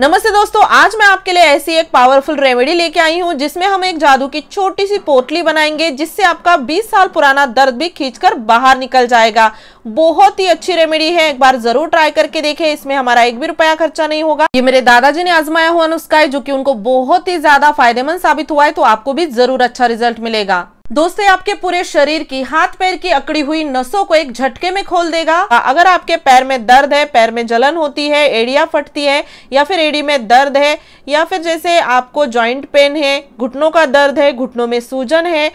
नमस्ते दोस्तों आज मैं आपके लिए ऐसी एक पावरफुल रेमेडी लेके आई हूँ जिसमें हम एक जादू की छोटी सी पोटली बनाएंगे जिससे आपका 20 साल पुराना दर्द भी खींचकर बाहर निकल जाएगा बहुत ही अच्छी रेमेडी है एक बार जरूर ट्राई करके देखें इसमें हमारा एक भी रुपया खर्चा नहीं होगा ये मेरे दादाजी ने आजमाया हुआ नुस्खा है जो की उनको बहुत ही ज्यादा फायदेमंद साबित हुआ है तो आपको भी जरूर अच्छा रिजल्ट मिलेगा दोस्तों आपके पूरे शरीर की हाथ पैर की अकड़ी हुई नसों को एक झटके में खोल देगा अगर आपके पैर में दर्द है पैर में जलन होती है एड़िया फटती है या फिर एड़ी में दर्द है या फिर जैसे आपको ज्वाइंट पेन है घुटनों का दर्द है घुटनों में सूजन है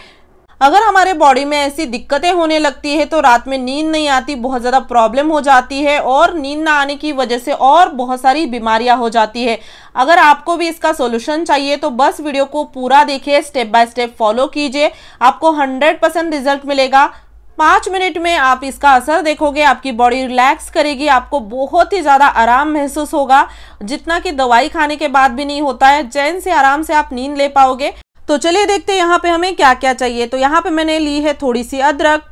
अगर हमारे बॉडी में ऐसी दिक्कतें होने लगती है तो रात में नींद नहीं आती बहुत ज़्यादा प्रॉब्लम हो जाती है और नींद ना आने की वजह से और बहुत सारी बीमारियां हो जाती है अगर आपको भी इसका सोल्यूशन चाहिए तो बस वीडियो को पूरा देखिए स्टेप बाय स्टेप फॉलो कीजिए आपको हंड्रेड परसेंट रिजल्ट मिलेगा पाँच मिनट में आप इसका असर देखोगे आपकी बॉडी रिलैक्स करेगी आपको बहुत ही ज़्यादा आराम महसूस होगा जितना कि दवाई खाने के बाद भी नहीं होता है चैन से आराम से आप नींद ले पाओगे तो चलिए देखते हैं यहाँ पे हमें क्या क्या चाहिए तो यहाँ पे मैंने ली है थोड़ी सी अदरक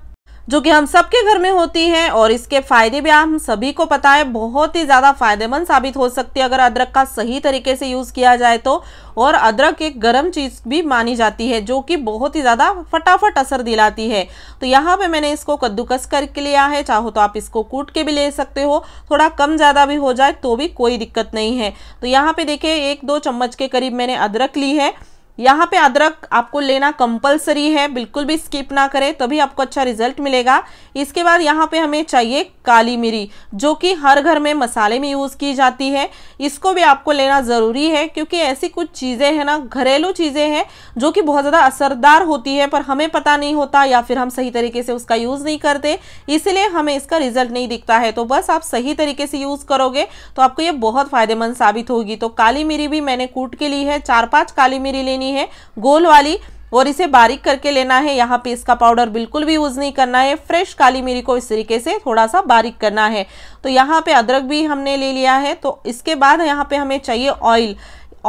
जो कि हम सबके घर में होती है और इसके फायदे भी हम सभी को पता है बहुत ही ज़्यादा फायदेमंद साबित हो सकती है अगर अदरक का सही तरीके से यूज़ किया जाए तो और अदरक एक गर्म चीज़ भी मानी जाती है जो कि बहुत ही ज़्यादा फटाफट असर दिलाती है तो यहाँ पे मैंने इसको कद्दूकस करके लिया है चाहो तो आप इसको कूट के भी ले सकते हो थोड़ा कम ज़्यादा भी हो जाए तो भी कोई दिक्कत नहीं है तो यहाँ पर देखिए एक दो चम्मच के करीब मैंने अदरक ली है यहाँ पे अदरक आपको लेना कंपलसरी है बिल्कुल भी स्किप ना करें तभी आपको अच्छा रिजल्ट मिलेगा इसके बाद यहाँ पे हमें चाहिए काली मिरी जो कि हर घर में मसाले में यूज़ की जाती है इसको भी आपको लेना ज़रूरी है क्योंकि ऐसी कुछ चीज़ें हैं ना घरेलू चीज़ें हैं जो कि बहुत ज़्यादा असरदार होती है पर हमें पता नहीं होता या फिर हम सही तरीके से उसका यूज़ नहीं करते इसलिए हमें इसका रिजल्ट नहीं दिखता है तो बस आप सही तरीके से यूज़ करोगे तो आपको ये बहुत फ़ायदेमंद साबित होगी तो काली मिरी भी मैंने कूट के ली है चार पाँच काली मिरी लेनी लेनी है गोल वाली और इसे बारीक करके लेना है यहाँ पे इसका पाउडर बिल्कुल भी यूज़ नहीं करना है फ्रेश काली मिरी को इस तरीके से थोड़ा सा बारीक करना है तो यहाँ पे अदरक भी हमने ले लिया है तो इसके बाद यहाँ पे हमें चाहिए ऑयल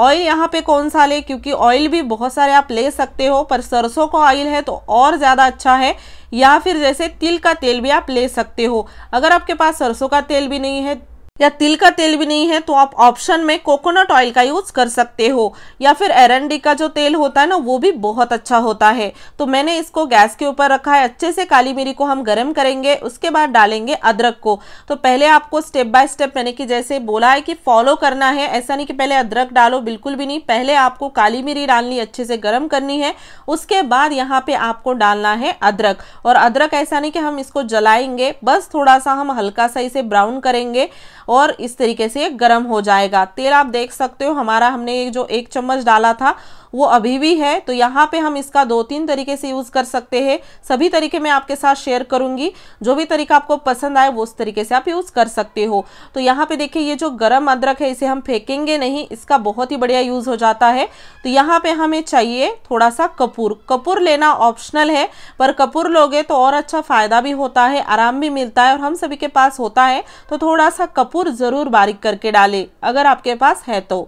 ऑयल यहाँ पे कौन सा ले क्योंकि ऑयल भी बहुत सारे आप ले सकते हो पर सरसों का ऑयल है तो और ज़्यादा अच्छा है या फिर जैसे तिल का तेल भी आप ले सकते हो अगर आपके पास सरसों का तेल भी नहीं है या तिल का तेल भी नहीं है तो आप ऑप्शन में कोकोनट ऑयल का यूज कर सकते हो या फिर एरंडी का जो तेल होता है ना वो भी बहुत अच्छा होता है तो मैंने इसको गैस के ऊपर रखा है अच्छे से काली मिरी को हम गर्म करेंगे उसके बाद डालेंगे अदरक को तो पहले आपको स्टेप बाय स्टेप मैंने कि जैसे बोला है कि फॉलो करना है ऐसा नहीं कि पहले अदरक डालो बिल्कुल भी नहीं पहले आपको काली मिरी डालनी अच्छे से गर्म करनी है उसके बाद यहाँ पे आपको डालना है अदरक और अदरक ऐसा नहीं कि हम इसको जलाएंगे बस थोड़ा सा हम हल्का सा इसे ब्राउन करेंगे और इस तरीके से गर्म हो जाएगा तेल आप देख सकते हो हमारा हमने जो एक चम्मच डाला था वो अभी भी है तो यहाँ पे हम इसका दो तीन तरीके से यूज़ कर सकते हैं सभी तरीके मैं आपके साथ शेयर करूँगी जो भी तरीका आपको पसंद आए वो उस तरीके से आप यूज़ कर सकते हो तो यहाँ पे देखिए ये जो गर्म अदरक है इसे हम फेंकेंगे नहीं इसका बहुत ही बढ़िया यूज़ हो जाता है तो यहाँ पर हमें चाहिए थोड़ा सा कपूर कपूर लेना ऑप्शनल है पर कपूर लोगे तो और अच्छा फ़ायदा भी होता है आराम भी मिलता है और हम सभी के पास होता है तो थोड़ा सा कपूर ज़रूर बारीक करके डालें अगर आपके पास है तो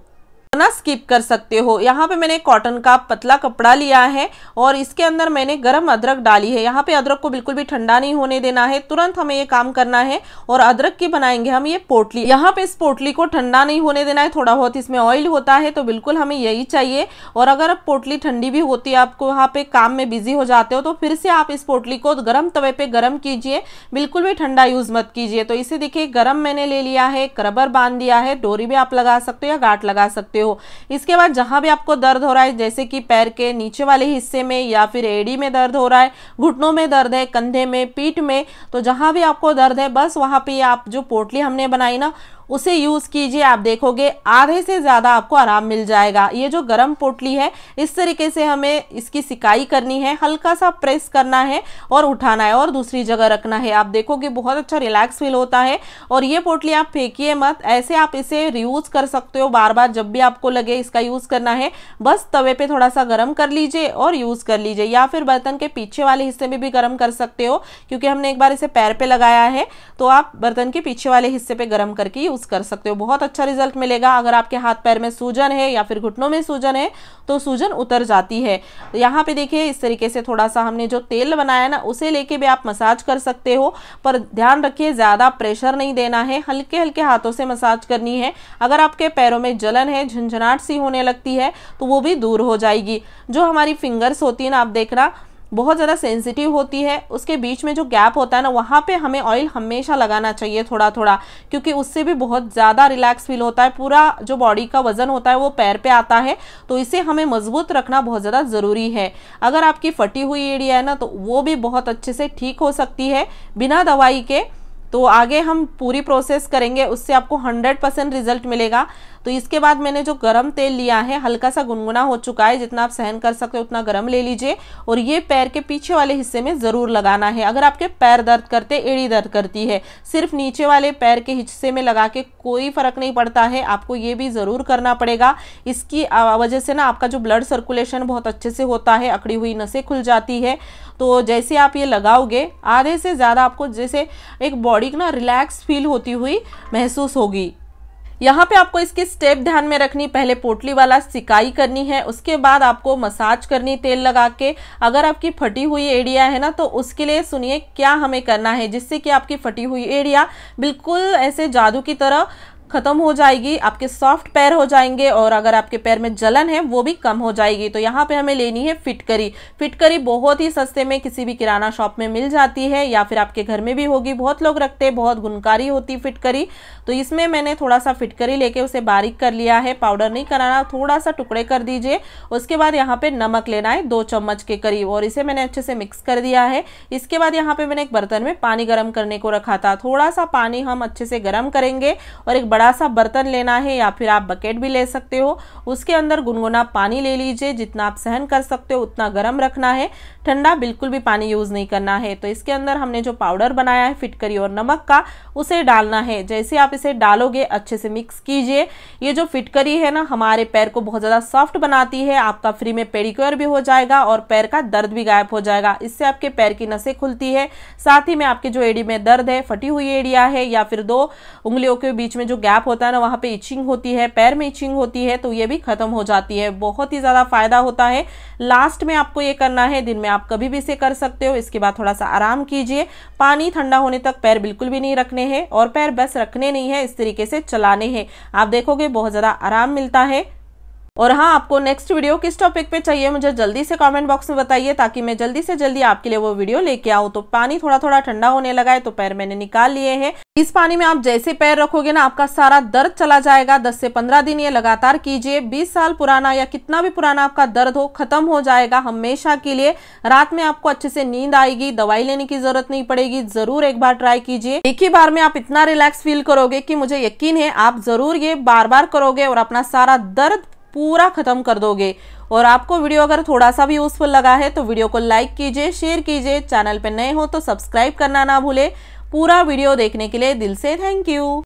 ना स्किप कर सकते हो यहाँ पे मैंने कॉटन का पतला कपड़ा लिया है और इसके अंदर मैंने गरम अदरक डाली है यहाँ पे अदरक को बिल्कुल भी ठंडा नहीं होने देना है तुरंत हमें ये काम करना है और अदरक की बनाएंगे हम ये पोटली यहाँ पे इस पोटली को ठंडा नहीं होने देना है थोड़ा बहुत इसमें ऑयल होता है तो बिल्कुल हमें यही चाहिए और अगर पोटली ठंडी भी होती है आपको वहाँ पे काम में बिजी हो जाते हो तो फिर से आप इस पोटली को गर्म तवे पे गर्म कीजिए बिल्कुल भी ठंडा यूज मत कीजिए तो इसे देखिए गर्म मैंने ले लिया है रबर बांध दिया है डोरी भी आप लगा सकते हो या गाट लगा सकते हो सकते हो इसके बाद जहाँ भी आपको दर्द हो रहा है जैसे कि पैर के नीचे वाले हिस्से में या फिर एड़ी में दर्द हो रहा है घुटनों में दर्द है कंधे में पीठ में तो जहाँ भी आपको दर्द है बस वहाँ पर आप जो पोटली हमने बनाई ना उसे यूज़ कीजिए आप देखोगे आधे से ज़्यादा आपको आराम मिल जाएगा ये जो गर्म पोटली है इस तरीके से हमें इसकी सिकाई करनी है हल्का सा प्रेस करना है और उठाना है और दूसरी जगह रखना है आप देखोगे बहुत अच्छा रिलैक्स फील होता है और ये पोटली आप फेंकिए मत ऐसे आप इसे रियूज़ कर सकते हो बार बार जब भी आपको लगे इसका यूज़ करना है बस तवे पर थोड़ा सा गर्म कर लीजिए और यूज़ कर लीजिए या फिर बर्तन के पीछे वाले हिस्से में भी गर्म कर सकते हो क्योंकि हमने एक बार इसे पैर पे लगाया है तो आप बर्तन के पीछे वाले हिस्से पे गर्म करके यूज़ यूज़ कर सकते हो बहुत अच्छा रिजल्ट मिलेगा अगर आपके हाथ पैर में सूजन है या फिर घुटनों में सूजन है तो सूजन उतर जाती है यहाँ पे देखिए इस तरीके से थोड़ा सा हमने जो तेल बनाया ना उसे लेके भी आप मसाज कर सकते हो पर ध्यान रखिए ज़्यादा प्रेशर नहीं देना है हल्के हल्के हाथों से मसाज करनी है अगर आपके पैरों में जलन है झंझनाहट सी होने लगती है तो वो भी दूर हो जाएगी जो हमारी फिंगर्स होती है ना आप देखना बहुत ज़्यादा सेंसिटिव होती है उसके बीच में जो गैप होता है ना वहाँ पे हमें ऑयल हमेशा लगाना चाहिए थोड़ा थोड़ा क्योंकि उससे भी बहुत ज़्यादा रिलैक्स फील होता है पूरा जो बॉडी का वजन होता है वो पैर पे आता है तो इसे हमें मजबूत रखना बहुत ज़्यादा ज़रूरी है अगर आपकी फटी हुई एड़िया है ना तो वो भी बहुत अच्छे से ठीक हो सकती है बिना दवाई के तो आगे हम पूरी प्रोसेस करेंगे उससे आपको हंड्रेड परसेंट रिजल्ट मिलेगा तो इसके बाद मैंने जो गर्म तेल लिया है हल्का सा गुनगुना हो चुका है जितना आप सहन कर सकते हो उतना गर्म ले लीजिए और ये पैर के पीछे वाले हिस्से में ज़रूर लगाना है अगर आपके पैर दर्द करते एड़ी दर्द करती है सिर्फ नीचे वाले पैर के हिस्से में लगा के कोई फ़र्क नहीं पड़ता है आपको ये भी ज़रूर करना पड़ेगा इसकी वजह से ना आपका जो ब्लड सर्कुलेशन बहुत अच्छे से होता है अकड़ी हुई नसें खुल जाती है तो जैसे आप ये लगाओगे आधे से ज़्यादा आपको जैसे एक बॉडी ना रिलैक्स फील होती हुई महसूस होगी यहाँ पे आपको इसके स्टेप ध्यान में रखनी पहले पोटली वाला सिकाई करनी है उसके बाद आपको मसाज करनी तेल लगा के अगर आपकी फटी हुई एरिया है ना तो उसके लिए सुनिए क्या हमें करना है जिससे कि आपकी फटी हुई एरिया बिल्कुल ऐसे जादू की तरह खत्म हो जाएगी आपके सॉफ्ट पैर हो जाएंगे और अगर आपके पैर में जलन है वो भी कम हो जाएगी तो यहाँ पे हमें लेनी है फिटकरी फिटकरी बहुत ही सस्ते में किसी भी किराना शॉप में मिल जाती है या फिर आपके घर में भी होगी बहुत लोग रखते हैं बहुत गुनकारी होती फिटकरी तो इसमें मैंने थोड़ा सा फिटकरी लेके उसे बारीक कर लिया है पाउडर नहीं कराना थोड़ा सा टुकड़े कर दीजिए उसके बाद यहाँ पर नमक लेना है दो चम्मच के करीब और इसे मैंने अच्छे से मिक्स कर दिया है इसके बाद यहाँ पर मैंने एक बर्तन में पानी गर्म करने को रखा था थोड़ा सा पानी हम अच्छे से गर्म करेंगे और एक बड़ा सा बर्तन लेना है या फिर आप बकेट भी ले सकते हो उसके अंदर गुनगुना पानी ले लीजिए जितना आप सहन कर सकते हो उतना गर्म रखना है ठंडा बिल्कुल भी पानी यूज़ नहीं करना है तो इसके अंदर हमने जो पाउडर बनाया है फिटकरी और नमक का उसे डालना है जैसे आप इसे डालोगे अच्छे से मिक्स कीजिए ये जो फिटकरी है ना हमारे पैर को बहुत ज़्यादा सॉफ्ट बनाती है आपका फ्री में पेडिक्योर भी हो जाएगा और पैर का दर्द भी गायब हो जाएगा इससे आपके पैर की नसें खुलती है साथ ही में आपके जो एडी में दर्द है फटी हुई एडिया है या फिर दो उंगलियों के बीच में जो गैप होता है ना वहाँ पे इचिंग होती है पैर में इचिंग होती है तो ये भी खत्म हो जाती है बहुत ही ज़्यादा फायदा होता है लास्ट में आपको ये करना है दिन में आप कभी भी इसे कर सकते हो इसके बाद थोड़ा सा आराम कीजिए पानी ठंडा होने तक पैर बिल्कुल भी नहीं रखने हैं और पैर बस रखने नहीं है इस तरीके से चलाने हैं आप देखोगे बहुत ज़्यादा आराम मिलता है और हाँ आपको नेक्स्ट वीडियो किस टॉपिक पे चाहिए मुझे जल्दी से कमेंट बॉक्स में बताइए ताकि मैं जल्दी से जल्दी आपके लिए वो वीडियो लेके आऊँ तो पानी थोड़ा थोड़ा ठंडा होने लगा है तो पैर मैंने निकाल लिए है इस पानी में आप जैसे पैर रखोगे ना आपका सारा दर्द चला जाएगा दस से पंद्रह दिन ये लगातार कीजिए बीस साल पुराना या कितना भी पुराना आपका दर्द हो खत्म हो जाएगा हमेशा के लिए रात में आपको अच्छे से नींद आएगी दवाई लेने की जरूरत नहीं पड़ेगी जरूर एक बार ट्राई कीजिए एक ही बार में आप इतना रिलैक्स फील करोगे की मुझे यकीन है आप जरूर ये बार बार करोगे और अपना सारा दर्द पूरा खत्म कर दोगे और आपको वीडियो अगर थोड़ा सा भी यूजफुल लगा है तो वीडियो को लाइक कीजिए शेयर कीजिए चैनल पर नए हो तो सब्सक्राइब करना ना भूले पूरा वीडियो देखने के लिए दिल से थैंक यू